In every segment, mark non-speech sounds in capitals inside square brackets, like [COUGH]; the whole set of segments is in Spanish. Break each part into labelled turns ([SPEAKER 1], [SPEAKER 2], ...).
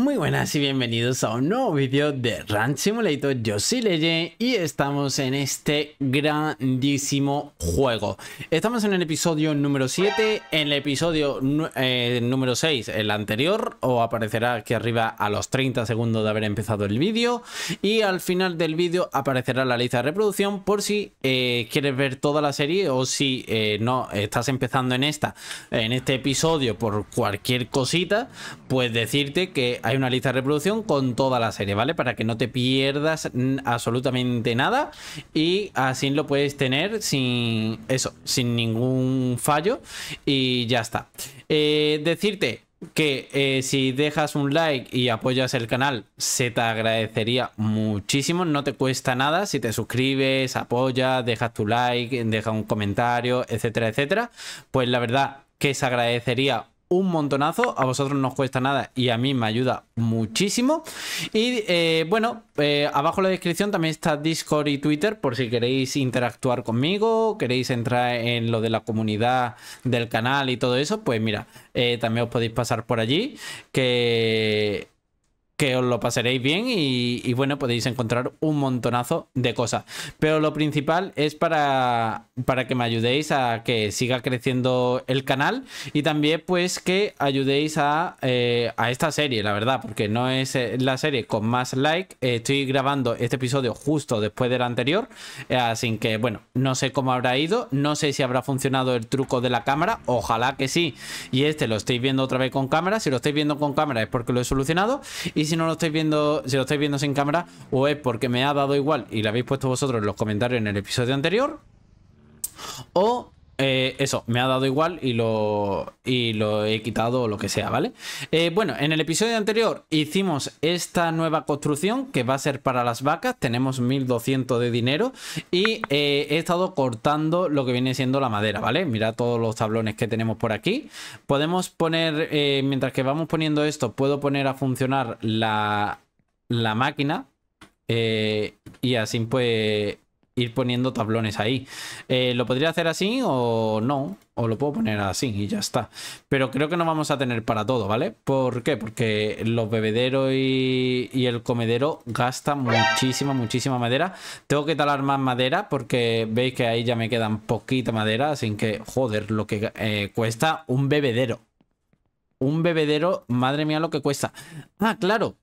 [SPEAKER 1] Muy buenas y bienvenidos a un nuevo vídeo de Run Simulator, yo soy Leye y estamos en este grandísimo juego. Estamos en el episodio número 7, en el episodio eh, número 6, el anterior, o aparecerá aquí arriba a los 30 segundos de haber empezado el vídeo, y al final del vídeo aparecerá la lista de reproducción por si eh, quieres ver toda la serie o si eh, no estás empezando en esta, en este episodio por cualquier cosita, pues decirte que hay una lista de reproducción con toda la serie, ¿vale? Para que no te pierdas absolutamente nada y así lo puedes tener sin eso, sin ningún fallo y ya está. Eh, decirte que eh, si dejas un like y apoyas el canal, se te agradecería muchísimo. No te cuesta nada si te suscribes, apoyas, dejas tu like, deja un comentario, etcétera, etcétera. Pues la verdad que se agradecería un montonazo. A vosotros no os cuesta nada y a mí me ayuda muchísimo. Y eh, bueno, eh, abajo en la descripción también está Discord y Twitter por si queréis interactuar conmigo, queréis entrar en lo de la comunidad del canal y todo eso. Pues mira, eh, también os podéis pasar por allí. Que que os lo pasaréis bien y, bueno, podéis encontrar un montonazo de cosas. Pero lo principal es para, para que me ayudéis a que siga creciendo el canal y también pues que ayudéis a, eh, a esta serie, la verdad, porque no es eh, la serie con más like. estoy grabando este episodio justo después del anterior, eh, así que bueno, no sé cómo habrá ido, no sé si habrá funcionado el truco de la cámara, ojalá que sí. Y este lo estoy viendo otra vez con cámara, si lo estoy viendo con cámara es porque lo he solucionado. Y si no lo estáis viendo, si lo estáis viendo sin cámara, o es porque me ha dado igual y lo habéis puesto vosotros en los comentarios en el episodio anterior, o eh, eso, me ha dado igual y lo, he quitado o lo que sea, ¿vale? Eh, bueno, en el episodio anterior hicimos esta nueva construcción que va a ser para las vacas. Tenemos 1200 de dinero y eh, he estado cortando lo que viene siendo la madera, ¿vale? Mira todos los tablones que tenemos por aquí. Podemos poner, mientras que vamos poniendo esto, puedo poner a funcionar la, máquina, y así pues ir poniendo tablones ahí. Eh, ¿Lo podría hacer así o no? O lo puedo poner así y ya está. Pero creo que no vamos a tener para todo, ¿vale? ¿Por qué? Porque los bebederos y, el comedero gastan muchísima, muchísima madera. Tengo que talar más madera porque veis que ahí ya me quedan poquita madera. Así que, joder, lo que eh, cuesta un bebedero. Un bebedero, madre mía lo que cuesta. Ah, claro.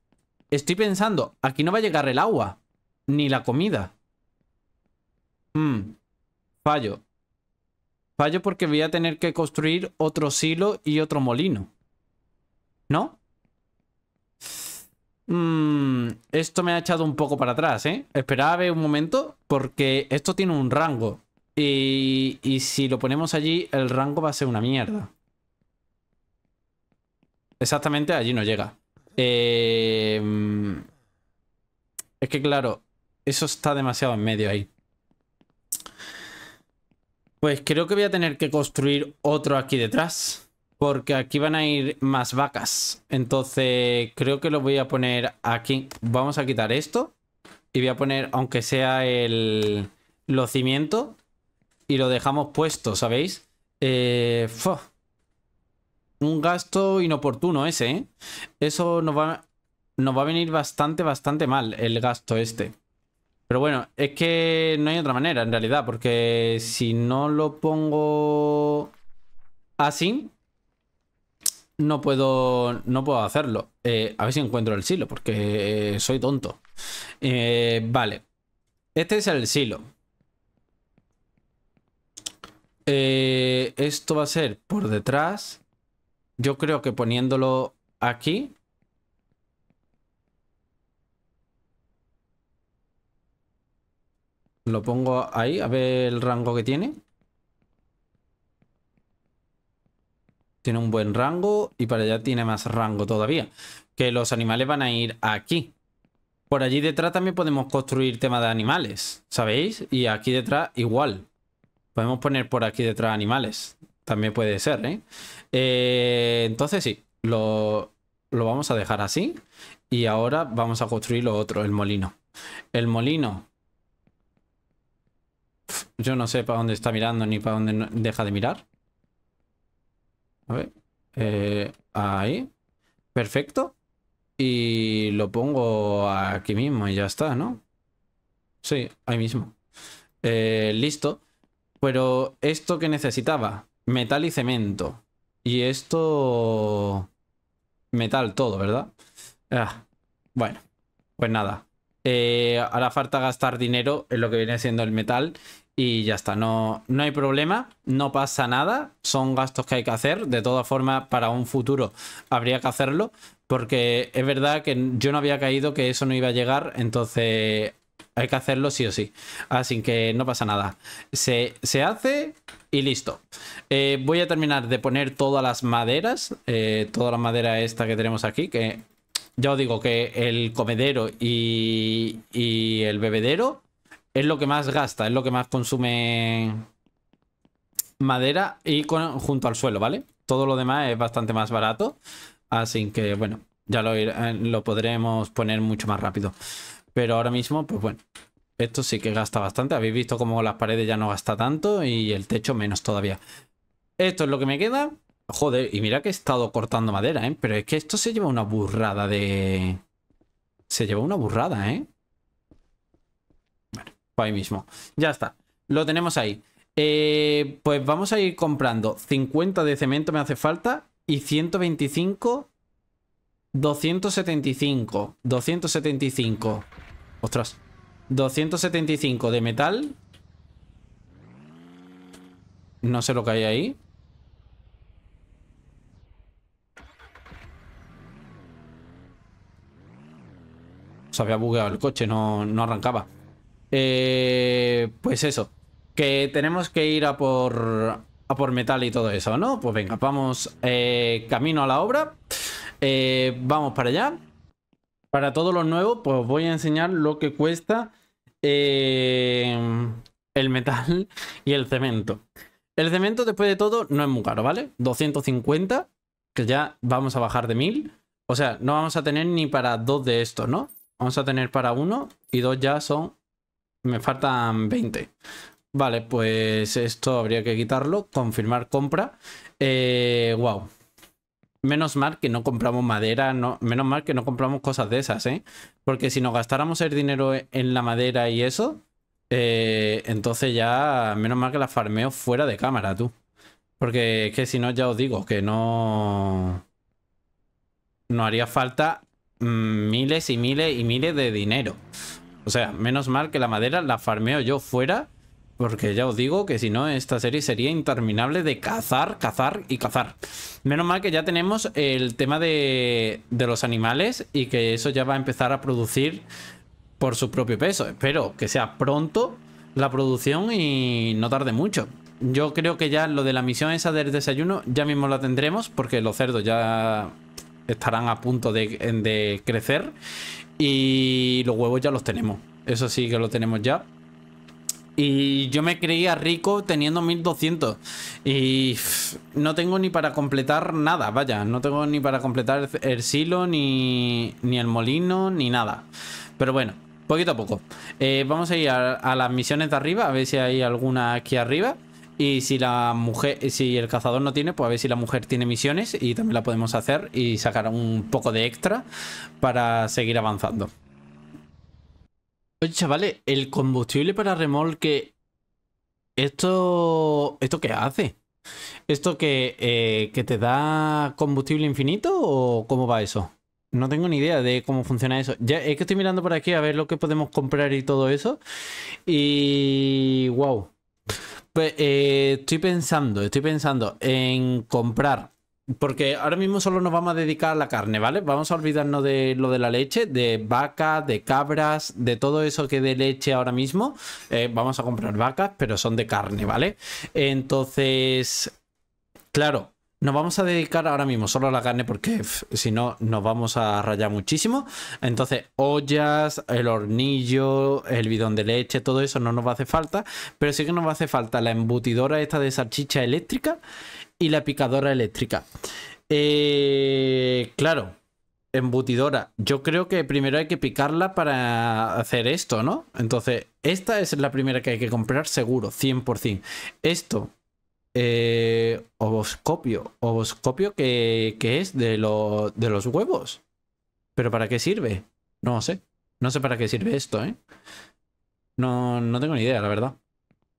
[SPEAKER 1] Estoy pensando, aquí no va a llegar el agua. Ni la comida. Mm, fallo. Fallo porque voy a tener que construir otro silo y otro molino. ¿No? Mm, esto me ha echado un poco para atrás, ¿eh? Esperad ver eh, un momento, porque esto tiene un rango. Y, y si lo ponemos allí, el rango va a ser una mierda. Exactamente, allí no llega. Eh, mm, es que claro, eso está demasiado en medio ahí. Pues creo que voy a tener que construir otro aquí detrás. Porque aquí van a ir más vacas. Entonces creo que lo voy a poner aquí. Vamos a quitar esto. Y voy a poner, aunque sea el... lo cimiento, Y lo dejamos puesto, ¿sabéis? Eh, Un gasto inoportuno ese, ¿eh? Eso nos va, nos va a venir bastante, bastante mal el gasto este. Pero bueno, es que no hay otra manera en realidad, porque si no lo pongo así, no puedo, no puedo hacerlo. Eh, a ver si encuentro el silo, porque eh, soy tonto. Eh, vale, este es el silo. esto va a ser por detrás. Yo creo que poniéndolo aquí Lo pongo ahí, a ver el rango que tiene. Tiene un buen rango y para allá tiene más rango todavía. Que los animales van a ir aquí. Por allí detrás también podemos construir tema de animales, ¿sabéis? Y aquí detrás igual. Podemos poner por aquí detrás animales. También puede ser, ¿eh? ¿eh? entonces sí, lo, lo vamos a dejar así. Y ahora vamos a construir lo otro, el molino. El molino yo no sé para dónde está mirando ni para dónde deja de mirar. A ver. Eh, ahí. Perfecto. Y lo pongo aquí mismo y ya está, ¿no? Sí, ahí mismo. Eh, listo. Pero esto que necesitaba. Metal y cemento. Y esto... Metal todo, ¿verdad? Ah, bueno. Pues nada. Eh, hará falta gastar dinero en lo que viene siendo el metal y ya está, no, no hay problema, no pasa nada, son gastos que hay que hacer, de todas formas para un futuro habría que hacerlo, porque es verdad que yo no había caído que eso no iba a llegar, entonces hay que hacerlo sí o sí, así que no pasa nada, se, hace y listo. Eh, voy a terminar de poner todas las maderas, eh, toda la madera esta que tenemos aquí, que ya os digo que el comedero y, el bebedero es lo que más gasta, es lo que más consume madera y junto al suelo, ¿vale? Todo lo demás es bastante más barato, así que bueno, ya lo, eh, lo podremos poner mucho más rápido. Pero ahora mismo, pues bueno, esto sí que gasta bastante. Habéis visto cómo las paredes ya no gasta tanto y el techo menos todavía. Esto es lo que me queda. Joder, y mira que he estado cortando madera, ¿eh? Pero es que esto se lleva una burrada de... Se lleva una burrada, ¿eh? Bueno, pues ahí mismo. Ya está. Lo tenemos ahí. Eh, pues vamos a ir comprando 50 de cemento me hace falta y 125, 275, 275. Ostras. 275 de metal. No sé lo que hay ahí. había bugueado el coche, no, arrancaba. Eh, pues eso, que tenemos que ir a por, a por metal y todo eso, ¿no? Pues venga, vamos eh, camino a la obra. Eh, vamos para allá. Para todo lo nuevo, pues voy a enseñar lo que cuesta el metal y el cemento. El cemento, después de todo, no es muy caro, ¿vale? 250, que ya vamos a bajar de 1000. O sea, no vamos a tener ni para dos de estos, ¿no? Vamos a tener para uno y dos ya son... Me faltan 20. Vale, pues esto habría que quitarlo. Confirmar compra. wow. Eh, menos mal que no compramos madera, no, menos mal que no compramos cosas de esas, ¿eh? Porque si nos gastáramos el dinero en la madera y eso, eh, entonces ya menos mal que la farmeo fuera de cámara, tú. Porque es que si no, ya os digo que no... No haría falta Mm, miles y miles y miles de dinero. O sea, menos mal que la madera la farmeo yo fuera, porque ya os digo que si no esta serie sería interminable de cazar, cazar y cazar. Menos mal que ya tenemos el tema de, los animales y que eso ya va a empezar a producir por su propio peso. Espero que sea pronto la producción y no tarde mucho. Yo creo que ya lo de la misión esa del desayuno ya mismo la tendremos porque los cerdos ya estarán a punto de, crecer. Y los huevos ya los tenemos. Eso sí que lo tenemos ya. Y yo me creía rico teniendo 1200. Y no tengo ni para completar nada, vaya. No tengo ni para completar el silo, ni, el molino, ni nada. Pero bueno, poquito a poco. Eh, vamos a ir a, las misiones de arriba, a ver si hay alguna aquí arriba. Y si la mujer, si el cazador no tiene, pues a ver si la mujer tiene misiones y también la podemos hacer y sacar un poco de extra para seguir avanzando. Oye, chavales, el combustible para remolque. ¿Esto. ¿Esto qué hace? ¿Esto que, eh, que te da combustible infinito o cómo va eso? No tengo ni idea de cómo funciona eso. Ya, es que estoy mirando por aquí a ver lo que podemos comprar y todo eso. Y. ¡Wow! Eh, estoy pensando, estoy pensando en comprar. Porque ahora mismo solo nos vamos a dedicar a la carne, ¿vale? Vamos a olvidarnos de lo de la leche, de vaca, de cabras, de todo eso que de leche ahora mismo. Eh, vamos a comprar vacas, pero son de carne, ¿vale? Entonces, claro, nos vamos a dedicar ahora mismo solo a la carne porque si no nos vamos a rayar muchísimo. Entonces ollas, el hornillo, el bidón de leche, todo eso no nos va a hacer falta. Pero sí que nos va a hacer falta la embutidora esta de salchicha eléctrica y la picadora eléctrica. Eh, claro, embutidora. Yo creo que primero hay que picarla para hacer esto, ¿no? Entonces esta es la primera que hay que comprar seguro, 100%. Esto eh, ovoscopio. Ovoscopio que, es de, los huevos. ¿Pero para qué sirve? No sé. No sé para qué sirve esto, ¿eh? No, no tengo ni idea, la verdad.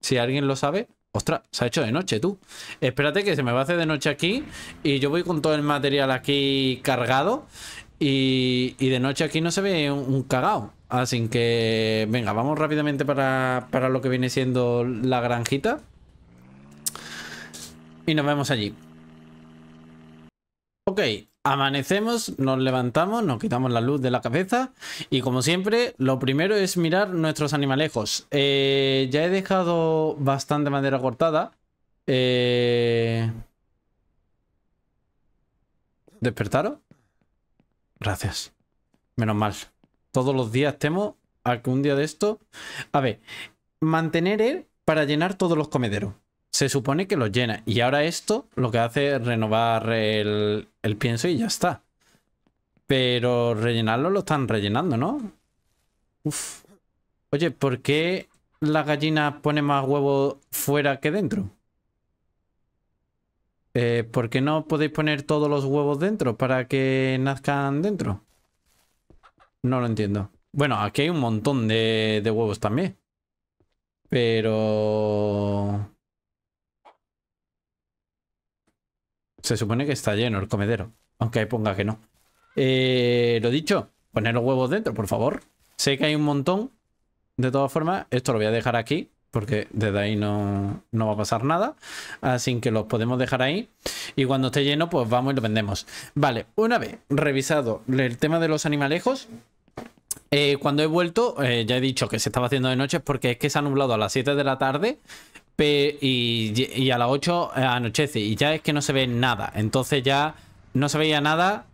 [SPEAKER 1] Si alguien lo sabe, Ostras, se ha hecho de noche, tú. Espérate que se me va a hacer de noche aquí y yo voy con todo el material aquí cargado y, de noche aquí no se ve un, cagao. Así que, venga, vamos rápidamente para lo que viene siendo la granjita. Y nos vemos allí. Ok, amanecemos, nos levantamos, nos quitamos la luz de la cabeza y como siempre, lo primero es mirar nuestros animalejos. Eh, ya he dejado bastante madera cortada. Eh... ¿Despertaron? Gracias. Menos mal. Todos los días temo a que un día de esto... A ver, mantener el para llenar todos los comederos se supone que lo llena. Y ahora esto lo que hace es renovar el, pienso y ya está. Pero rellenarlo lo están rellenando, ¿no? Oye, ¿por qué la gallina pone más huevos fuera que dentro? Eh, ¿Por qué no podéis poner todos los huevos dentro para que nazcan dentro? No lo entiendo. Bueno, aquí hay un montón de huevos también. Pero... Se supone que está lleno el comedero, aunque ponga que no. Eh, lo dicho, poner los huevos dentro, por favor. Sé que hay un montón. De todas formas, esto lo voy a dejar aquí porque desde ahí no, va a pasar nada. Así que los podemos dejar ahí. Y cuando esté lleno, pues vamos y lo vendemos. Vale, una vez revisado el tema de los animalejos, eh, cuando he vuelto, eh, ya he dicho que se estaba haciendo de noche porque es que se ha nublado a las 7 de la tarde y, a las 8 eh, anochece y ya es que no se ve nada. Entonces ya no se veía nada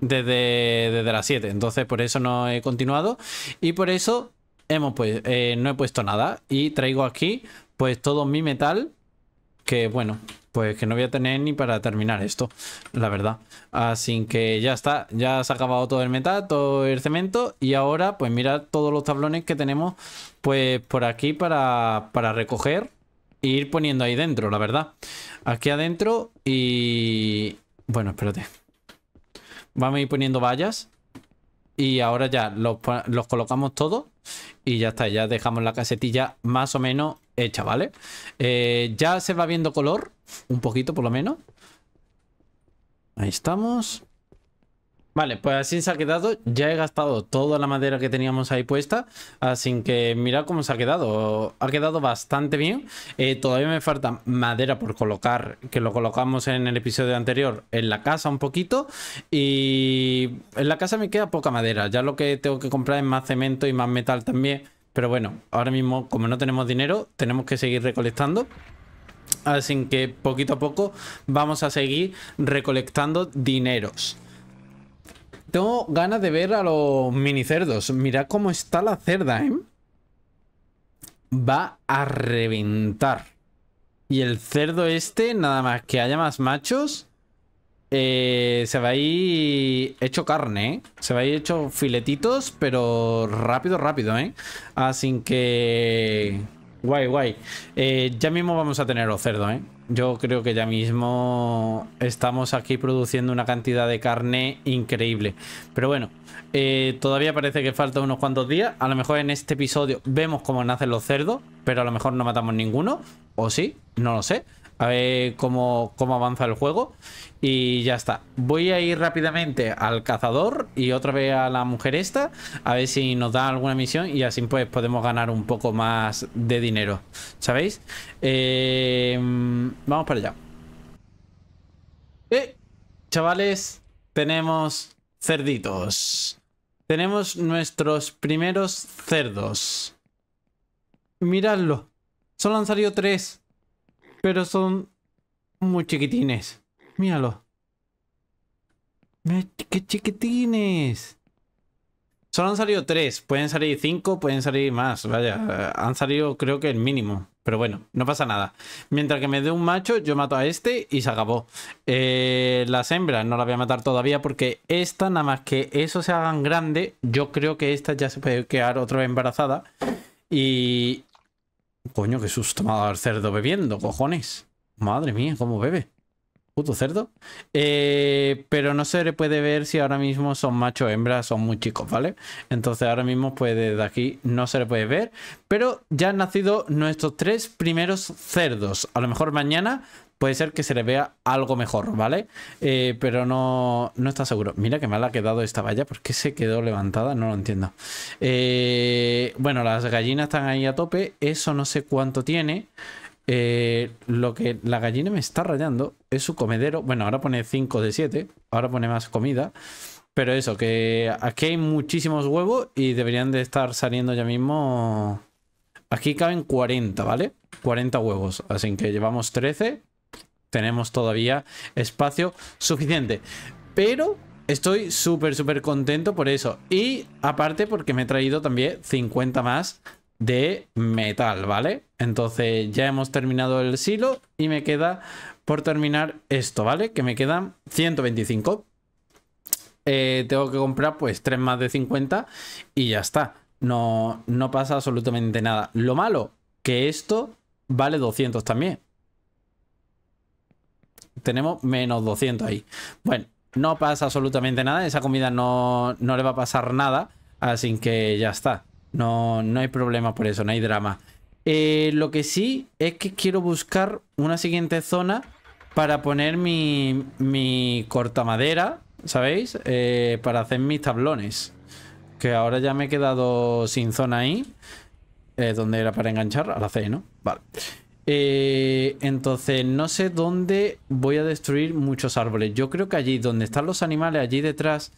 [SPEAKER 1] desde, desde las 7. Entonces por eso no he continuado y por eso hemos pues, no he puesto nada. Y traigo aquí pues todo mi metal que bueno, pues que no voy a tener ni para terminar esto, la verdad. Así que ya está, ya se ha acabado todo el metal, todo el cemento y ahora pues mirad todos los tablones que tenemos pues por aquí para, para recoger ir poniendo ahí dentro, la verdad. Aquí adentro y... Bueno, espérate. Vamos a ir poniendo vallas. Y ahora ya los, colocamos todos. Y ya está, ya dejamos la casetilla más o menos hecha, ¿vale? Eh, ya se va viendo color, un poquito por lo menos. Ahí estamos. Vale, pues así se ha quedado. Ya he gastado toda la madera que teníamos ahí puesta. Así que mirad cómo se ha quedado. Ha quedado bastante bien. Eh, todavía me falta madera por colocar, que lo colocamos en el episodio anterior, en la casa un poquito. Y en la casa me queda poca madera. Ya lo que tengo que comprar es más cemento y más metal también. Pero bueno, ahora mismo como no tenemos dinero, tenemos que seguir recolectando. Así que poquito a poco vamos a seguir recolectando dineros. Tengo ganas de ver a los mini cerdos. Mirad cómo está la cerda, ¿eh? Va a reventar. Y el cerdo este, nada más que haya más machos, eh, se va a ir hecho carne, ¿eh? Se va a ir hecho filetitos, pero rápido, rápido, ¿eh? Así que... Guay, guay. Eh, ya mismo vamos a tener los cerdos, ¿eh? yo creo que ya mismo estamos aquí produciendo una cantidad de carne increíble. Pero bueno, eh, todavía parece que falta unos cuantos días. A lo mejor en este episodio vemos cómo nacen los cerdos, pero a lo mejor no matamos ninguno. O sí, no lo sé a ver cómo, cómo avanza el juego. Y ya está. Voy a ir rápidamente al cazador y otra vez a la mujer esta, a ver si nos da alguna misión y así pues podemos ganar un poco más de dinero, ¿sabéis? Eh, vamos para allá. Eh, chavales, tenemos cerditos. Tenemos nuestros primeros cerdos. Miradlo. Solo han salido tres. Pero son muy chiquitines. Míralo. qué chiquitines. Solo han salido tres. Pueden salir cinco, pueden salir más. Vaya, han salido creo que el mínimo. Pero bueno, no pasa nada. Mientras que me dé un macho, yo mato a este y se acabó. Eh, las hembras no las voy a matar todavía porque esta, nada más que eso se hagan grande, yo creo que esta ya se puede quedar otra vez embarazada. Y, Coño, qué susto me ha dado el cerdo bebiendo, cojones. Madre mía, cómo bebe. Puto cerdo. Eh, pero no se le puede ver si ahora mismo son machos o hembra, son muy chicos, ¿vale? Entonces ahora mismo, pues desde aquí no se le puede ver. Pero ya han nacido nuestros tres primeros cerdos. A lo mejor mañana puede ser que se le vea algo mejor, ¿vale? Eh, pero no, está seguro. Mira que mal ha quedado esta valla, ¿por qué se quedó levantada? No lo entiendo. Eh, bueno, las gallinas están ahí a tope, eso no sé cuánto tiene. Eh, lo que la gallina me está rayando es su comedero. Bueno, ahora pone 5 de 7, ahora pone más comida. Pero eso, que aquí hay muchísimos huevos y deberían de estar saliendo ya mismo... Aquí caben 40, ¿vale? 40 huevos, así que llevamos 13 tenemos todavía espacio suficiente. Pero estoy súper, súper contento por eso. Y aparte porque me he traído también 50 más de metal, ¿vale? Entonces ya hemos terminado el silo y me queda por terminar esto, ¿vale? Que me quedan 125. Eh, tengo que comprar pues 3 más de 50 y ya está. No, no pasa absolutamente nada. Lo malo, que esto vale 200 también tenemos menos 200 ahí. Bueno, no pasa absolutamente nada. Esa comida no, le va a pasar nada. Así que ya está. No, hay problema por eso, no hay drama. Eh, lo que sí es que quiero buscar una siguiente zona para poner mi, mi cortamadera, ¿sabéis? Eh, para hacer mis tablones. Que ahora ya me he quedado sin zona ahí. donde era para enganchar? A la ¿no? Vale. Eh, entonces, no sé dónde voy a destruir muchos árboles. Yo creo que allí, donde están los animales, allí detrás,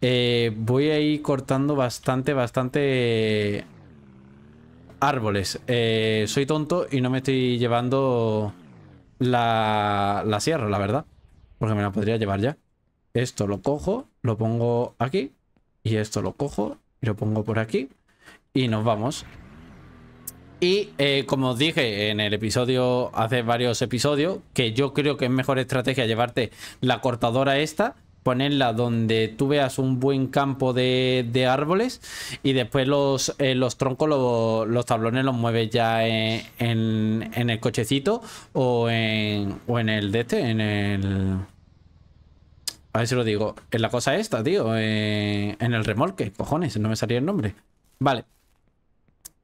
[SPEAKER 1] eh, voy a ir cortando bastante, bastante eh, árboles. soy tonto y no me estoy llevando la, la sierra, la verdad. Porque me la podría llevar ya. Esto lo cojo, lo pongo aquí. Y esto lo cojo y lo pongo por aquí. Y nos vamos. Y eh, como os dije en el episodio, hace varios episodios, que yo creo que es mejor estrategia llevarte la cortadora esta, ponerla donde tú veas un buen campo de, árboles y después los, eh, los troncos, los, tablones los mueves ya en, el cochecito o en, el de este, en el... A ver si lo digo, en la cosa esta, tío, eh, en el remolque, cojones, no me salía el nombre. Vale.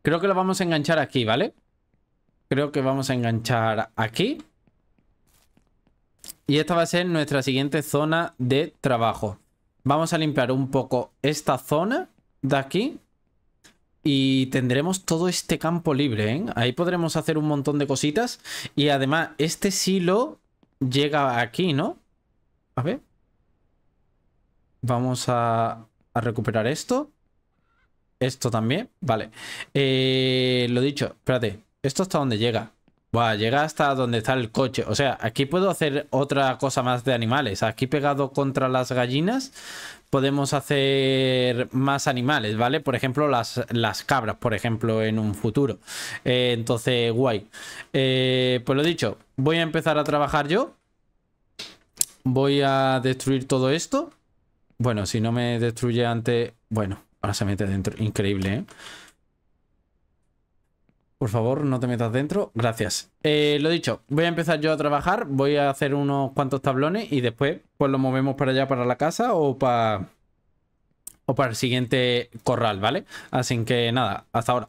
[SPEAKER 1] Creo que lo vamos a enganchar aquí, ¿vale? Creo que vamos a enganchar aquí. Y esta va a ser nuestra siguiente zona de trabajo. Vamos a limpiar un poco esta zona de aquí. Y tendremos todo este campo libre, ¿eh? Ahí podremos hacer un montón de cositas. Y además, este silo llega aquí, ¿no? A ver. Vamos a, a recuperar esto. Esto también, vale. Eh, lo dicho, espérate. ¿Esto hasta dónde llega? Buah, llega hasta donde está el coche. O sea, aquí puedo hacer otra cosa más de animales. Aquí pegado contra las gallinas podemos hacer más animales, ¿vale? Por ejemplo, las, las cabras, por ejemplo, en un futuro. Eh, entonces, guay. Eh, pues lo dicho, voy a empezar a trabajar yo. Voy a destruir todo esto. Bueno, si no me destruye antes... Bueno, Ahora se mete dentro. Increíble, ¿eh? Por favor, no te metas dentro. Gracias. Eh, lo dicho, voy a empezar yo a trabajar. Voy a hacer unos cuantos tablones y después pues lo movemos para allá, para la casa o para, o para el siguiente corral, ¿vale? Así que nada, hasta ahora.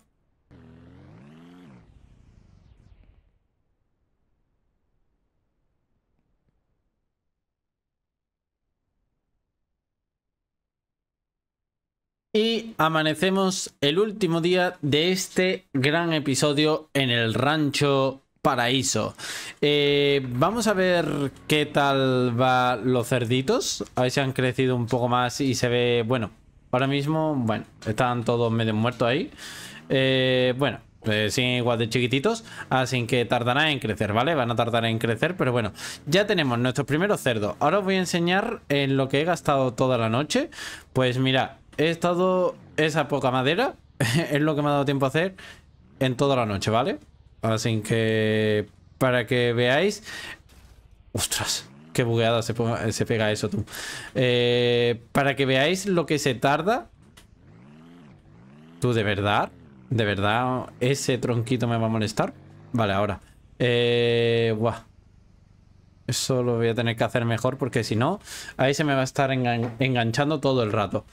[SPEAKER 1] Y amanecemos el último día de este gran episodio en el rancho paraíso. Eh, vamos a ver qué tal va los cerditos. A ver si han crecido un poco más y se ve... Bueno, ahora mismo, bueno, están todos medio muertos ahí. Eh, bueno, eh, sin igual de chiquititos, así que tardará en crecer, ¿vale? Van a tardar en crecer, pero bueno, ya tenemos nuestros primeros cerdo. Ahora os voy a enseñar en lo que he gastado toda la noche. Pues mira, He estado esa poca madera, [LAUGHS] es lo que me ha dado tiempo a hacer en toda la noche, ¿vale? Así que para que veáis... ¡Ostras! Qué bugueada se, pega eso tú. Eh, para que veáis lo que se tarda. Tú, de verdad. De verdad, ese tronquito me va a molestar. Vale, ahora. Eh, buah. Eso lo voy a tener que hacer mejor porque si no, ahí se me va a estar enganchando todo el rato.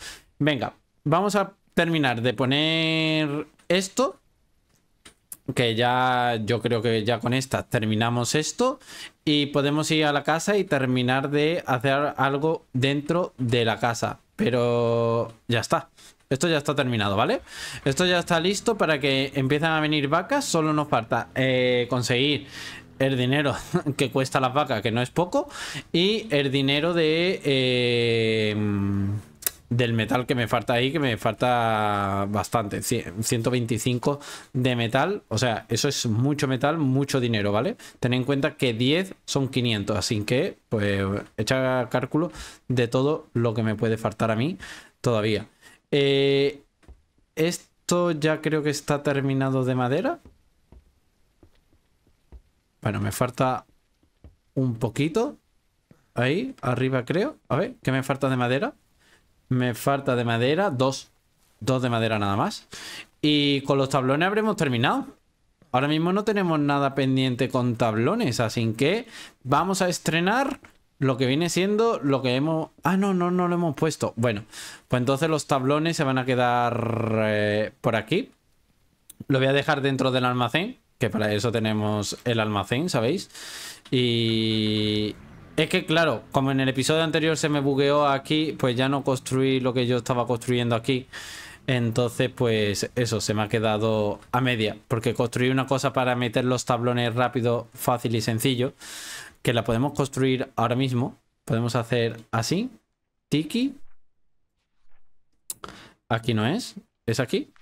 [SPEAKER 1] Venga, vamos a terminar de poner esto. Que ya, yo creo que ya con esta terminamos esto. Y podemos ir a la casa y terminar de hacer algo dentro de la casa. Pero ya está. Esto ya está terminado, ¿vale? Esto ya está listo para que empiecen a venir vacas. Solo nos falta eh, conseguir el dinero [LAUGHS] que cuesta las vacas, que no es poco. Y el dinero de... Eh, del metal que me falta ahí, que me falta bastante. 125 de metal, o sea, eso es mucho metal, mucho dinero, ¿vale? Ten en cuenta que 10 son 500, así que, pues, echa cálculo de todo lo que me puede faltar a mí todavía. Eh, esto ya creo que está terminado de madera. Bueno, me falta un poquito. Ahí, arriba creo. A ver, ¿qué me falta de madera? Me falta de madera, dos. Dos de madera nada más. Y con los tablones habremos terminado. Ahora mismo no tenemos nada pendiente con tablones, así que vamos a estrenar lo que viene siendo lo que hemos... Ah, no, no, no lo hemos puesto. Bueno, pues entonces los tablones se van a quedar eh, por aquí. Lo voy a dejar dentro del almacén, que para eso tenemos el almacén, ¿sabéis? Y... Es que claro, como en el episodio anterior se me bugueó aquí, pues ya no construí lo que yo estaba construyendo aquí. Entonces, pues eso, se me ha quedado a media. Porque construí una cosa para meter los tablones rápido, fácil y sencillo. Que la podemos construir ahora mismo. Podemos hacer así. Tiki. Aquí no es. ¿Es aquí?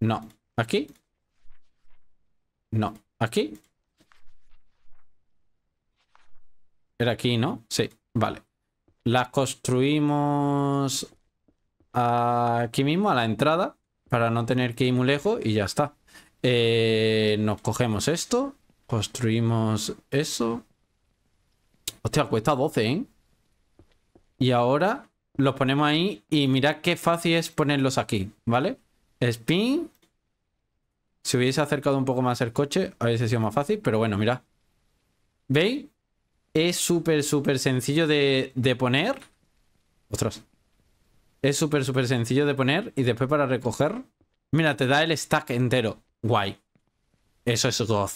[SPEAKER 1] No. ¿Aquí? No. ¿Aquí? Era aquí, ¿no? Sí, vale. Las construimos aquí mismo, a la entrada, para no tener que ir muy lejos y ya está. Eh, nos cogemos esto, construimos eso. Hostia, cuesta 12, ¿eh? Y ahora los ponemos ahí y mirad qué fácil es ponerlos aquí, ¿vale? Spin. Si hubiese acercado un poco más el coche, hubiese sido más fácil, pero bueno, mirad. ¿Veis? Es súper, súper sencillo de, poner. Ostras. Es súper, súper sencillo de poner. Y después para recoger. Mira, te da el stack entero. Guay. Eso es god.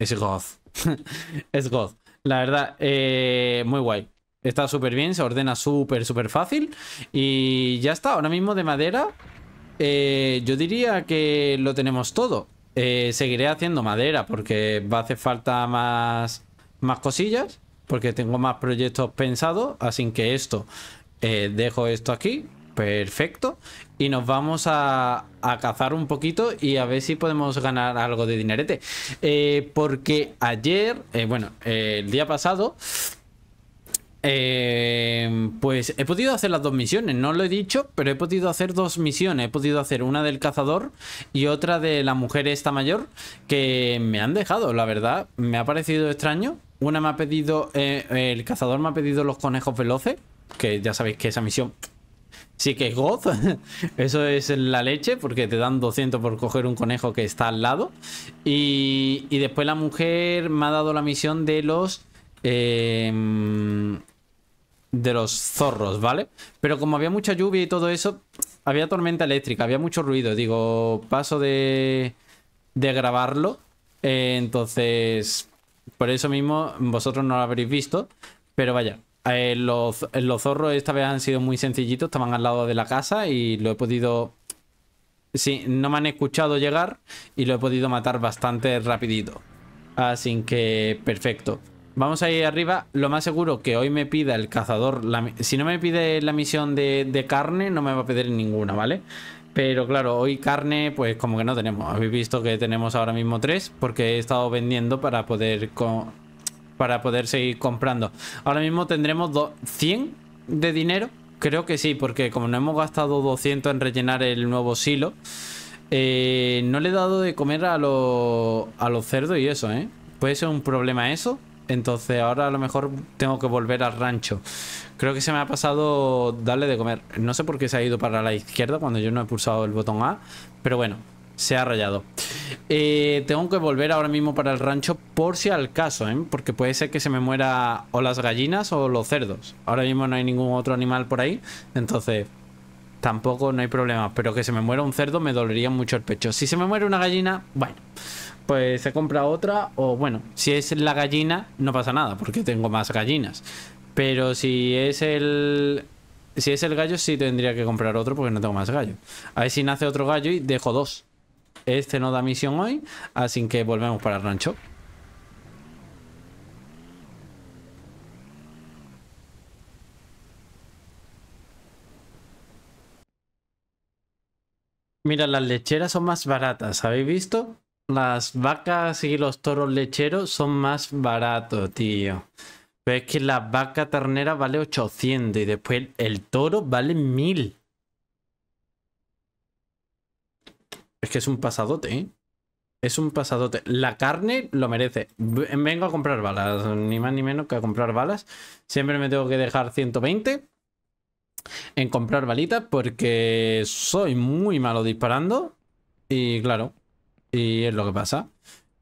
[SPEAKER 1] Es god. [LAUGHS] es god. La verdad, eh, muy guay. Está súper bien, se ordena súper, súper fácil. Y ya está, ahora mismo de madera, eh, yo diría que lo tenemos todo. Eh, seguiré haciendo madera porque va a hacer falta más, más cosillas porque tengo más proyectos pensados, así que esto, eh, dejo esto aquí, perfecto, y nos vamos a, cazar un poquito y a ver si podemos ganar algo de dinerete, eh, porque ayer, eh, bueno, el día pasado... pues he podido hacer las dos misiones, no lo he dicho, pero he podido hacer dos misiones. He podido hacer una del cazador y otra de la mujer esta mayor que me han dejado, la verdad. Me ha parecido extraño una me ha pedido... Eh, el cazador me ha pedido los conejos veloces. Que ya sabéis que esa misión... Sí que es God. [LAUGHS] Eso es la leche. Porque te dan 200 por coger un conejo que está al lado. Y, y después la mujer me ha dado la misión de los... Em, de los zorros, ¿vale? Pero como había mucha lluvia y todo eso, había tormenta eléctrica, había mucho ruido. Digo, paso de, de grabarlo. Eh, entonces, por eso mismo vosotros no lo habréis visto. Pero vaya, los, zorros esta vez han sido muy sencillitos, estaban al lado de la casa y lo he podido Sí, no me han escuchado llegar y lo he podido matar bastante rapidito. Así que perfecto. Vamos a ir arriba. Lo más seguro que hoy me pida el cazador... si no me pide la misión de, de, carne, no me va a pedir ninguna, ¿vale? Pero claro, hoy carne, pues como que no tenemos. Habéis visto que tenemos ahora mismo tres, porque he estado vendiendo para poder para poder seguir comprando. Ahora mismo tendremos 100 de dinero. Creo que sí, porque como no hemos gastado 200 en rellenar el nuevo silo, eh, no le he dado de comer a, lo, a los cerdos y eso, ¿eh? Puede ser un problema eso. Entonces ahora a lo mejor tengo que volver al rancho. Creo que se me ha pasado darle de comer. No sé por qué se ha ido para la izquierda cuando yo no he pulsado el botón A. Pero bueno, se ha rayado. Eh, tengo que volver ahora mismo para el rancho por si al caso, ¿eh? Porque puede ser que se me muera o las gallinas o los cerdos. Ahora mismo no hay ningún otro animal por ahí. Entonces, tampoco no hay problema. Pero que se me muera un cerdo me dolería mucho el pecho. Si se me muere una gallina, bueno pues se compra otra o bueno, si es la gallina no pasa nada porque tengo más gallinas. Pero si es el... Si es el gallo, sí tendría que comprar otro porque no tengo más gallo. A ver si nace otro gallo y dejo dos. Este no da misión hoy, así que volvemos para el rancho. Mira, las lecheras son más baratas, ¿habéis visto? Las vacas y los toros lecheros son más baratos, tío es que la vaca ternera vale 800 y después el toro vale 1000. Es que es un pasadote, ¿eh? Es un pasadote. La carne lo merece. Vengo a comprar balas, ni más ni menos que a comprar balas. Siempre me tengo que dejar 120 en comprar balitas porque soy muy malo disparando. Y claro, y es lo que pasa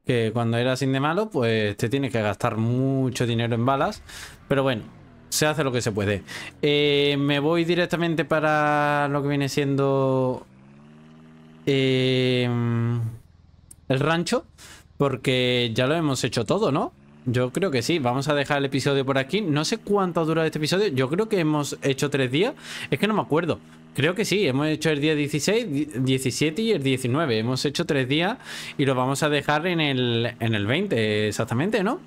[SPEAKER 1] que cuando eras de malo, pues te tienes que gastar mucho dinero en balas. Pero bueno, se hace lo que se puede. Eh, me voy directamente para lo que viene siendo eh, el rancho, porque ya lo hemos hecho todo, ¿no? Yo creo que sí, vamos a dejar el episodio por aquí. No sé cuánto ha durado este episodio, yo creo que hemos hecho tres días, es que no me acuerdo. Creo que sí, hemos hecho el día 16, 17 y el 19, hemos hecho tres días y lo vamos a dejar en el, en el 20 exactamente, ¿no?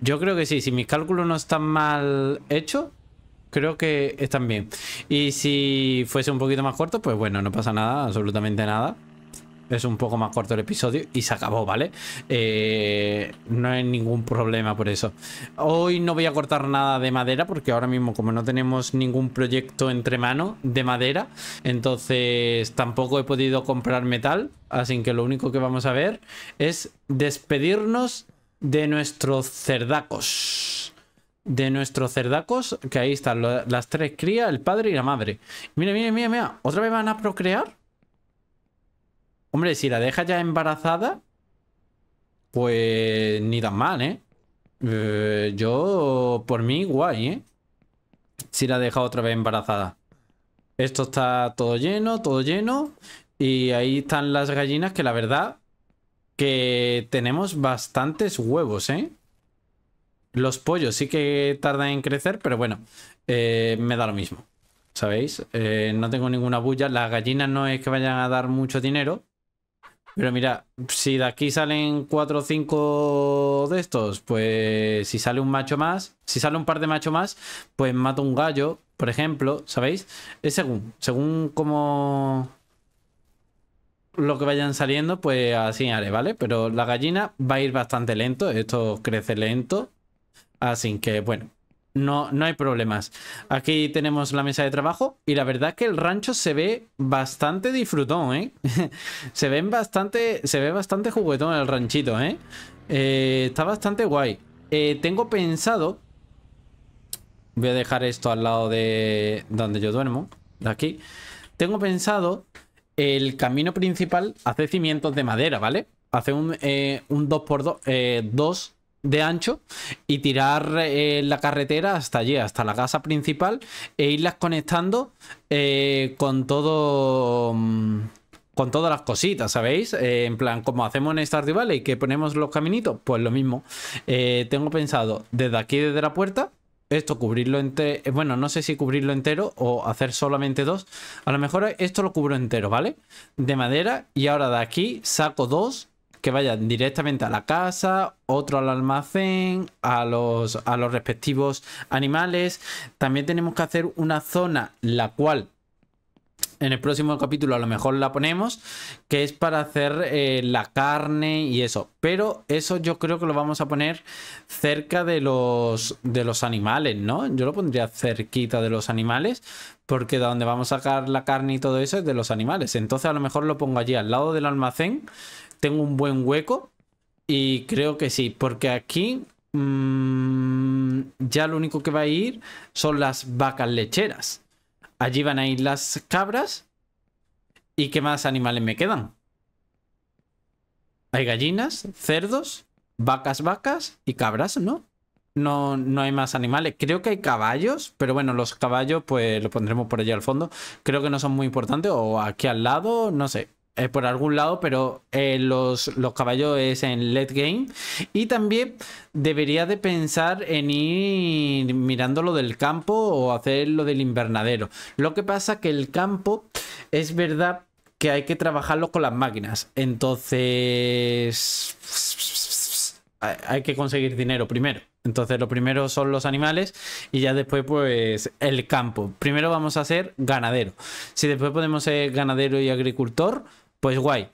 [SPEAKER 1] Yo creo que sí, si mis cálculos no están mal hechos, creo que están bien. Y si fuese un poquito más corto, pues bueno, no pasa nada, absolutamente nada es un poco más corto el episodio y se acabó, ¿vale? Eh, no hay ningún problema por eso. Hoy no voy a cortar nada de madera porque ahora mismo como no tenemos ningún proyecto entre mano de madera, entonces tampoco he podido comprar metal, así que lo único que vamos a ver es despedirnos de nuestros cerdacos. De nuestros cerdacos, que ahí están las tres crías, el padre y la madre. Mira, mira, mira, mira. ¿Otra vez van a procrear? Hombre, si la deja ya embarazada, pues ni tan mal, ¿eh? ¿eh? yo, por mí, guay, ¿eh? Si la deja otra vez embarazada. Esto está todo lleno, todo lleno. Y ahí están las gallinas que la verdad que tenemos bastantes huevos, ¿eh? Los pollos sí que tardan en crecer, pero bueno, eh, me da lo mismo. ¿Sabéis? Eh, no tengo ninguna bulla. Las gallinas no es que vayan a dar mucho dinero. Pero mira, si de aquí salen 4 o 5 de estos, pues si sale un macho más, si sale un par de machos más, pues mato un gallo, por ejemplo, ¿sabéis? Es según, según como lo que vayan saliendo, pues así haré, ¿vale? Pero la gallina va a ir bastante lento, esto crece lento, así que bueno no, hay problemas. Aquí tenemos la mesa de trabajo y la verdad es que el rancho se ve bastante disfrutón, ¿eh? [LAUGHS] se, bastante, se ve bastante juguetón el ranchito, ¿eh? eh está bastante guay. Eh, tengo pensado... Voy a dejar esto al lado de donde yo duermo, de aquí. Tengo pensado el camino principal hace cimientos de madera, ¿vale? Hace un, eh, un 2x2, 2 de ancho y tirar eh, la carretera hasta allí, hasta la casa principal e irlas conectando eh, con todo... Mm, con todas las cositas, ¿sabéis? Eh, en plan, como hacemos en Stardew y que ponemos los caminitos, pues lo mismo. tengo pensado, desde aquí, desde la puerta, esto cubrirlo entero, bueno, no sé si cubrirlo entero o hacer solamente dos. A lo mejor esto lo cubro entero, ¿vale? De madera y ahora de aquí saco dos que vayan directamente a la casa, otro al almacén, a los, a los respectivos animales. También tenemos que hacer una zona la cual en el próximo capítulo a lo mejor la ponemos, que es para hacer eh, la carne y eso. Pero eso yo creo que lo vamos a poner cerca de los, de los animales, ¿no? Yo lo pondría cerquita de los animales, porque de donde vamos a sacar la carne y todo eso es de los animales. Entonces a lo mejor lo pongo allí al lado del almacén tengo un buen hueco. Y creo que sí, porque aquí mm, ya lo único que va a ir son las vacas lecheras. Allí van a ir las cabras. ¿Y qué más animales me quedan? Hay gallinas, cerdos, vacas, vacas y cabras, ¿no? No, no hay más animales. Creo que hay caballos, pero bueno, los caballos pues los pondremos por allá al fondo. Creo que no son muy importantes o aquí al lado, no sé. Eh, por algún lado, pero eh, los, caballos es en LED game. Y también debería de pensar en ir mirando lo del campo o hacer lo del invernadero. Lo que pasa que el campo es verdad que hay que trabajarlo con las máquinas. Entonces hay que conseguir dinero primero. Entonces lo primero son los animales y ya después pues el campo. Primero vamos a ser ganadero. Si después podemos ser ganadero y agricultor, pues guay.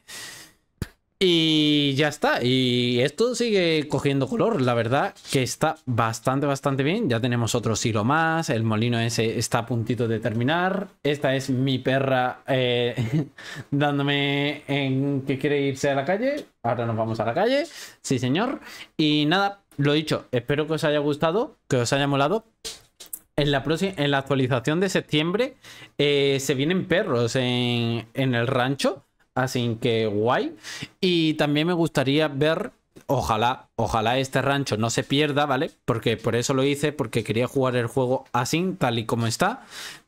[SPEAKER 1] Y ya está. Y esto sigue cogiendo color. La verdad que está bastante, bastante bien. Ya tenemos otro silo más. El molino ese está a puntito de terminar. Esta es mi perra eh, [LAUGHS] dándome en que quiere irse a la calle. Ahora nos vamos a la calle. Sí, señor. Y nada, lo dicho. Espero que os haya gustado, que os haya molado. En la, en la actualización de septiembre eh, se vienen perros en, en el rancho. Así que guay. Y también me gustaría ver, ojalá, ojalá este rancho no se pierda, ¿vale? Porque por eso lo hice, porque quería jugar el juego así, tal y como está.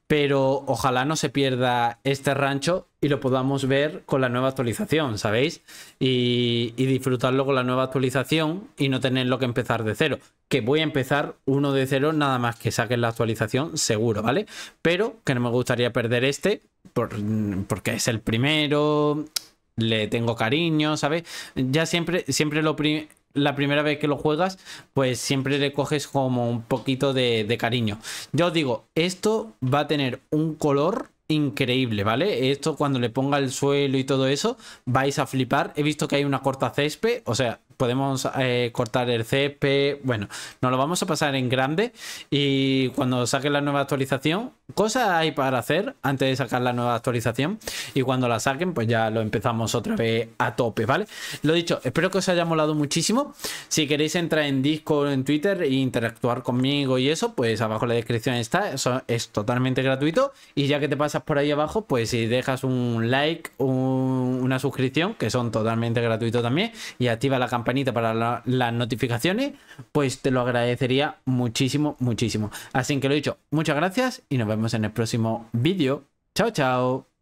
[SPEAKER 1] Pero ojalá no se pierda este rancho y lo podamos ver con la nueva actualización, ¿sabéis? Y, disfrutarlo con la nueva actualización y no tenerlo que empezar de cero. Que voy a empezar uno de cero nada más que saquen la actualización, seguro, ¿vale? Pero que no me gustaría perder este porque es el primero, le tengo cariño, ¿sabes? Ya siempre, siempre lo la primera vez que lo juegas, pues siempre le coges como un poquito de, cariño. Yo os digo, esto va a tener un color increíble, ¿vale? Esto cuando le ponga el suelo y todo eso, vais a flipar. He visto que hay una corta césped, o sea, podemos eh, cortar el césped. Bueno, nos lo vamos a pasar en grande y cuando saque la nueva actualización, cosas hay para hacer antes de sacar la nueva actualización y cuando la saquen, pues ya lo empezamos otra vez a tope, ¿vale? Lo dicho, espero que os haya molado muchísimo. Si queréis entrar en Discord, en Twitter e interactuar conmigo y eso, pues abajo en la descripción está, eso es totalmente gratuito y ya que te pasa por ahí abajo, pues si dejas un like, una suscripción, que son totalmente gratuitos también, y activa la campanita para las notificaciones, pues te lo agradecería muchísimo, muchísimo. Así que lo dicho, muchas gracias y nos vemos en el próximo vídeo. Chao, chao.